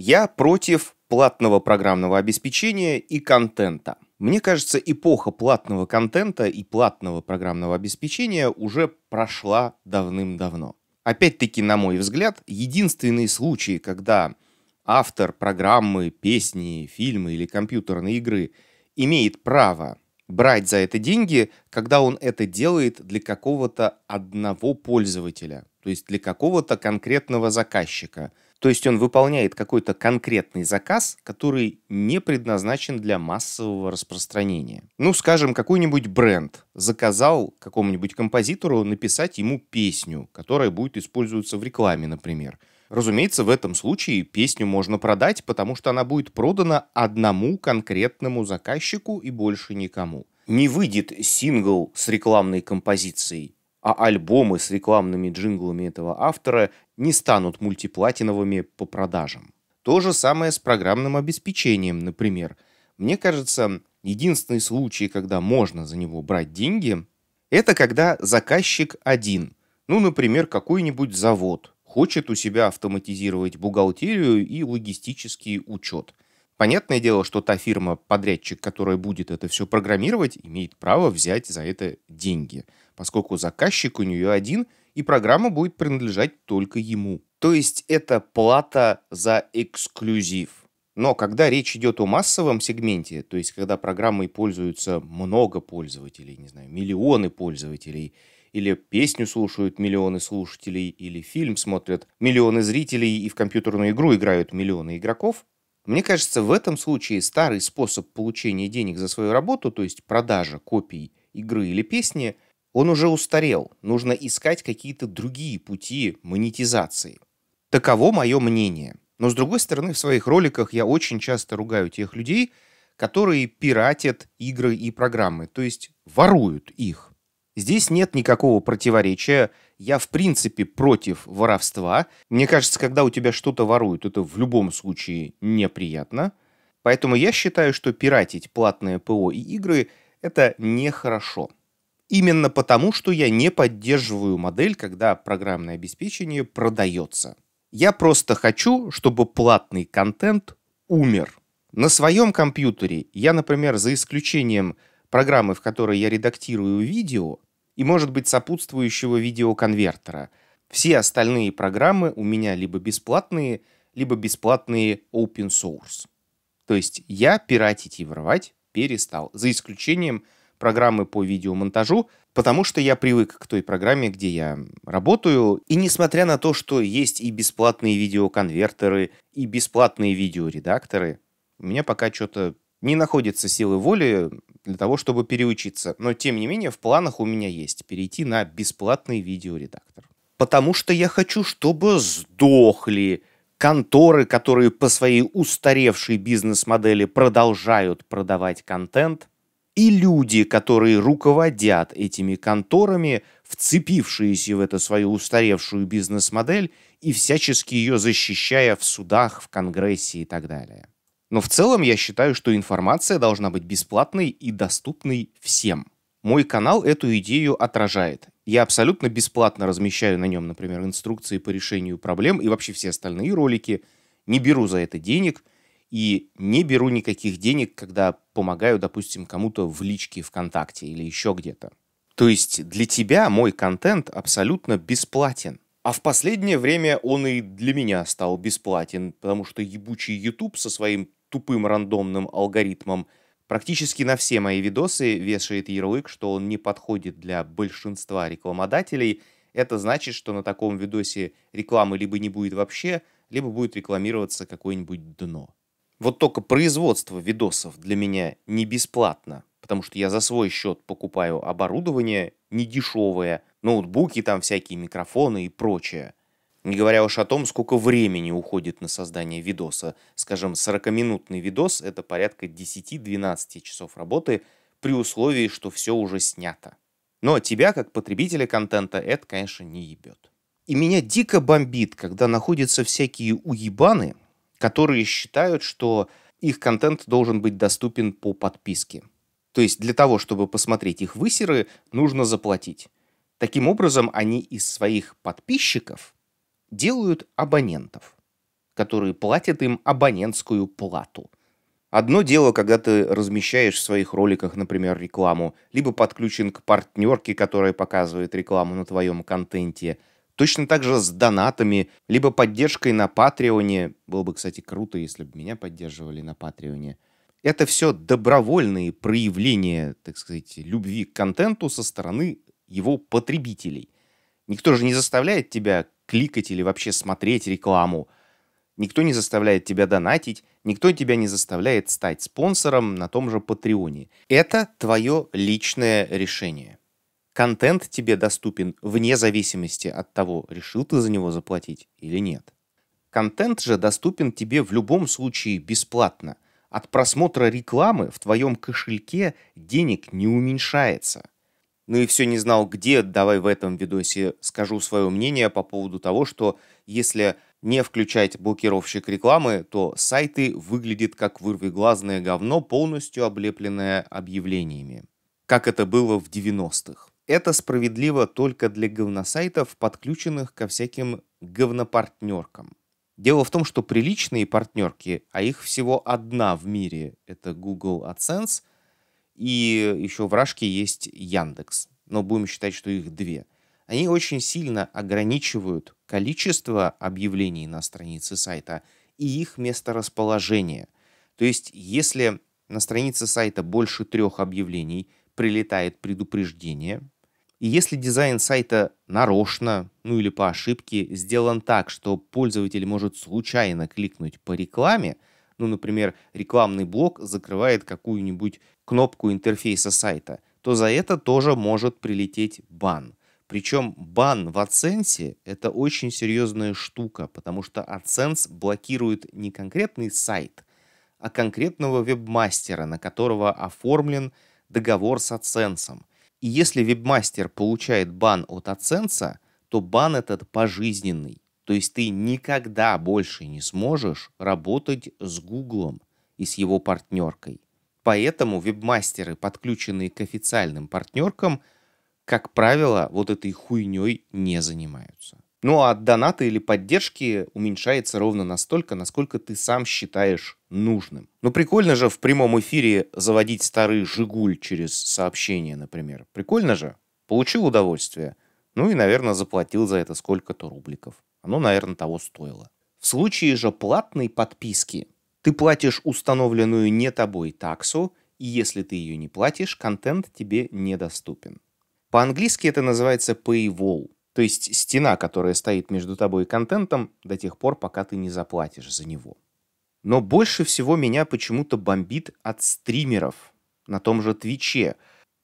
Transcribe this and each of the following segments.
Я против платного программного обеспечения и контента. Мне кажется, эпоха платного контента и платного программного обеспечения уже прошла давным-давно. Опять-таки, на мой взгляд, единственные случаи, когда автор программы, песни, фильмы или компьютерной игры имеет право брать за это деньги, когда он это делает для какого-то одного пользователя, то есть для какого-то конкретного заказчика – то есть он выполняет какой-то конкретный заказ, который не предназначен для массового распространения. Ну, скажем, какой-нибудь бренд заказал какому-нибудь композитору написать ему песню, которая будет использоваться в рекламе, например. Разумеется, в этом случае песню можно продать, потому что она будет продана одному конкретному заказчику и больше никому. Не выйдет сингл с рекламной композицией, а альбомы с рекламными джинглами этого автора не станут мультиплатиновыми по продажам. То же самое с программным обеспечением, например. Мне кажется, единственный случай, когда можно за него брать деньги, это когда заказчик один. Ну, например, какой-нибудь завод хочет у себя автоматизировать бухгалтерию и логистический учет. Понятное дело, что та фирма, подрядчик, которая будет это все программировать, имеет право взять за это деньги, поскольку заказчик у нее один, и программа будет принадлежать только ему. То есть это плата за эксклюзив. Но когда речь идет о массовом сегменте, то есть когда программой пользуются много пользователей, не знаю, миллионы пользователей, или песню слушают миллионы слушателей, или фильм смотрят миллионы зрителей, и в компьютерную игру играют миллионы игроков, мне кажется, в этом случае старый способ получения денег за свою работу, то есть продажа копий игры или песни – он уже устарел, нужно искать какие-то другие пути монетизации. Таково мое мнение. Но с другой стороны, в своих роликах я очень часто ругаю тех людей, которые пиратят игры и программы, то есть воруют их. Здесь нет никакого противоречия. Я, в принципе, против воровства. Мне кажется, когда у тебя что-то воруют, это в любом случае неприятно. Поэтому я считаю, что пиратить платное ПО и игры – это нехорошо именно потому, что я не поддерживаю модель, когда программное обеспечение продается. Я просто хочу, чтобы платный контент умер. На своем компьютере я, например, за исключением программы, в которой я редактирую видео, и, может быть, сопутствующего видеоконвертера, все остальные программы у меня либо бесплатные, либо бесплатные open source. То есть я пиратить и воровать перестал, за исключением программы по видеомонтажу, потому что я привык к той программе, где я работаю. И несмотря на то, что есть и бесплатные видеоконвертеры, и бесплатные видеоредакторы, у меня пока что-то не находится силы воли для того, чтобы переучиться. Но, тем не менее, в планах у меня есть перейти на бесплатный видеоредактор. Потому что я хочу, чтобы сдохли конторы, которые по своей устаревшей бизнес-модели продолжают продавать контент – и люди, которые руководят этими конторами, вцепившиеся в эту свою устаревшую бизнес-модель и всячески ее защищая в судах, в Конгрессе и так далее. Но в целом я считаю, что информация должна быть бесплатной и доступной всем. Мой канал эту идею отражает. Я абсолютно бесплатно размещаю на нем, например, инструкции по решению проблем и вообще все остальные ролики. Не беру за это денег – и не беру никаких денег, когда помогаю, допустим, кому-то в личке ВКонтакте или еще где-то. То есть для тебя мой контент абсолютно бесплатен. А в последнее время он и для меня стал бесплатен, потому что ебучий YouTube со своим тупым рандомным алгоритмом практически на все мои видосы вешает ярлык, что он не подходит для большинства рекламодателей. Это значит, что на таком видосе рекламы либо не будет вообще, либо будет рекламироваться какое-нибудь дно. Вот только производство видосов для меня не бесплатно, потому что я за свой счет покупаю оборудование недешевое, ноутбуки, там всякие микрофоны и прочее. Не говоря уж о том, сколько времени уходит на создание видоса. Скажем, 40-минутный видос — это порядка 10-12 часов работы при условии, что все уже снято. Но тебя, как потребителя контента, это, конечно, не ебет. И меня дико бомбит, когда находятся всякие уебаны, которые считают, что их контент должен быть доступен по подписке. То есть для того, чтобы посмотреть их высеры, нужно заплатить. Таким образом, они из своих подписчиков делают абонентов, которые платят им абонентскую плату. Одно дело, когда ты размещаешь в своих роликах, например, рекламу, либо подключен к партнерке, которая показывает рекламу на твоем контенте – Точно так же с донатами, либо поддержкой на Патреоне. Было бы, кстати, круто, если бы меня поддерживали на Патреоне. Это все добровольные проявления, так сказать, любви к контенту со стороны его потребителей. Никто же не заставляет тебя кликать или вообще смотреть рекламу. Никто не заставляет тебя донатить, никто тебя не заставляет стать спонсором на том же Патреоне. Это твое личное решение контент тебе доступен вне зависимости от того, решил ты за него заплатить или нет. Контент же доступен тебе в любом случае бесплатно. От просмотра рекламы в твоем кошельке денег не уменьшается. Ну и все не знал где, давай в этом видосе скажу свое мнение по поводу того, что если не включать блокировщик рекламы, то сайты выглядят как вырвиглазное говно, полностью облепленное объявлениями. Как это было в 90-х. Это справедливо только для говносайтов, подключенных ко всяким говнопартнеркам. Дело в том, что приличные партнерки, а их всего одна в мире, это Google AdSense, и еще в Рашке есть Яндекс, но будем считать, что их две. Они очень сильно ограничивают количество объявлений на странице сайта и их месторасположение. То есть, если на странице сайта больше трех объявлений прилетает предупреждение, и если дизайн сайта нарочно, ну или по ошибке, сделан так, что пользователь может случайно кликнуть по рекламе, ну, например, рекламный блок закрывает какую-нибудь кнопку интерфейса сайта, то за это тоже может прилететь бан. Причем бан в AdSense — это очень серьезная штука, потому что AdSense блокирует не конкретный сайт, а конкретного вебмастера, на которого оформлен договор с AdSense. И если вебмастер получает бан от AdSense, то бан этот пожизненный. То есть ты никогда больше не сможешь работать с Гуглом и с его партнеркой. Поэтому вебмастеры, подключенные к официальным партнеркам, как правило, вот этой хуйней не занимаются. Ну а донаты или поддержки уменьшается ровно настолько, насколько ты сам считаешь нужным. Ну прикольно же в прямом эфире заводить старый «Жигуль» через сообщение, например. Прикольно же. Получил удовольствие. Ну и, наверное, заплатил за это сколько-то рубликов. Оно, наверное, того стоило. В случае же платной подписки ты платишь установленную не тобой таксу, и если ты ее не платишь, контент тебе недоступен. По-английски это называется paywall – то есть стена, которая стоит между тобой и контентом, до тех пор, пока ты не заплатишь за него. Но больше всего меня почему-то бомбит от стримеров на том же Твиче,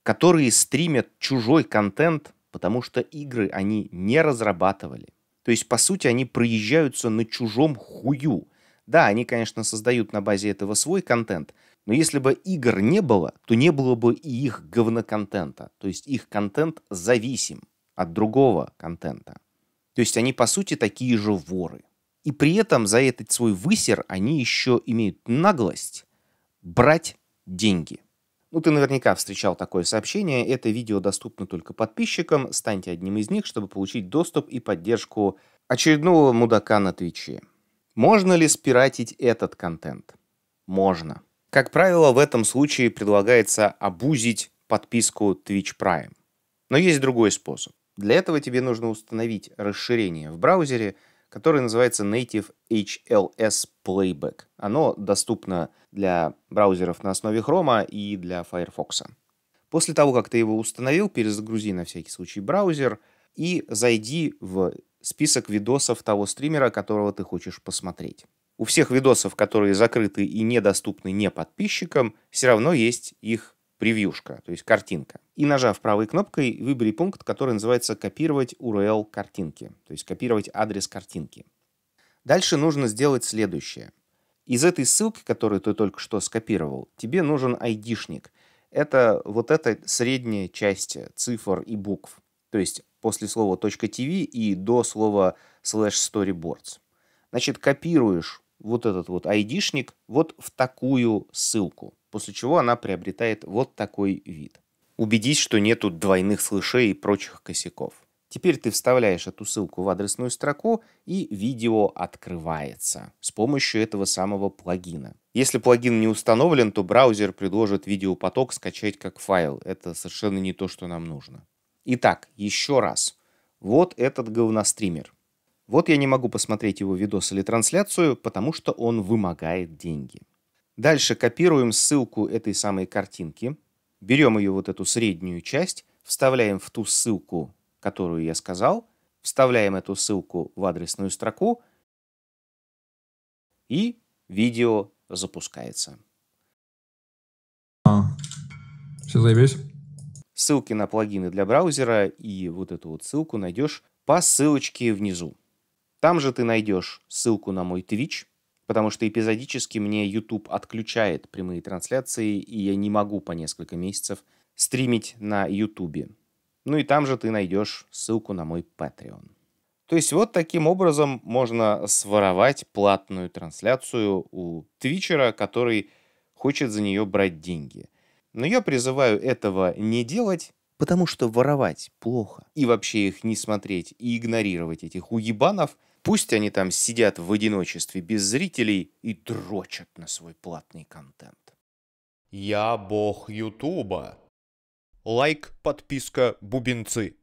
которые стримят чужой контент, потому что игры они не разрабатывали. То есть, по сути, они проезжаются на чужом хую. Да, они, конечно, создают на базе этого свой контент, но если бы игр не было, то не было бы и их говноконтента. То есть их контент зависим от другого контента. То есть они, по сути, такие же воры. И при этом за этот свой высер они еще имеют наглость брать деньги. Ну, ты наверняка встречал такое сообщение. Это видео доступно только подписчикам. Станьте одним из них, чтобы получить доступ и поддержку очередного мудака на Твиче. Можно ли спиратить этот контент? Можно. Как правило, в этом случае предлагается обузить подписку Twitch Prime. Но есть другой способ. Для этого тебе нужно установить расширение в браузере, которое называется Native HLS Playback. Оно доступно для браузеров на основе Chrome и для Firefox. После того, как ты его установил, перезагрузи на всякий случай браузер и зайди в список видосов того стримера, которого ты хочешь посмотреть. У всех видосов, которые закрыты и недоступны не подписчикам, все равно есть их превьюшка, то есть картинка. И нажав правой кнопкой, выбери пункт, который называется «Копировать URL картинки», то есть копировать адрес картинки. Дальше нужно сделать следующее. Из этой ссылки, которую ты только что скопировал, тебе нужен айдишник. Это вот эта средняя часть цифр и букв. То есть после слова .tv и до слова slash storyboards. Значит, копируешь вот этот вот айдишник вот в такую ссылку после чего она приобретает вот такой вид. Убедись, что нету двойных слышей и прочих косяков. Теперь ты вставляешь эту ссылку в адресную строку, и видео открывается с помощью этого самого плагина. Если плагин не установлен, то браузер предложит видеопоток скачать как файл. Это совершенно не то, что нам нужно. Итак, еще раз. Вот этот говностример. Вот я не могу посмотреть его видос или трансляцию, потому что он вымогает деньги. Дальше копируем ссылку этой самой картинки, берем ее вот эту среднюю часть, вставляем в ту ссылку, которую я сказал, вставляем эту ссылку в адресную строку, и видео запускается. А, все заебись. Ссылки на плагины для браузера и вот эту вот ссылку найдешь по ссылочке внизу. Там же ты найдешь ссылку на мой Twitch, потому что эпизодически мне YouTube отключает прямые трансляции, и я не могу по несколько месяцев стримить на YouTube. Ну и там же ты найдешь ссылку на мой Patreon. То есть вот таким образом можно своровать платную трансляцию у твичера, который хочет за нее брать деньги. Но я призываю этого не делать, Потому что воровать плохо. И вообще их не смотреть и игнорировать этих уебанов. Пусть они там сидят в одиночестве без зрителей и дрочат на свой платный контент. Я бог Ютуба. Лайк, подписка, бубенцы.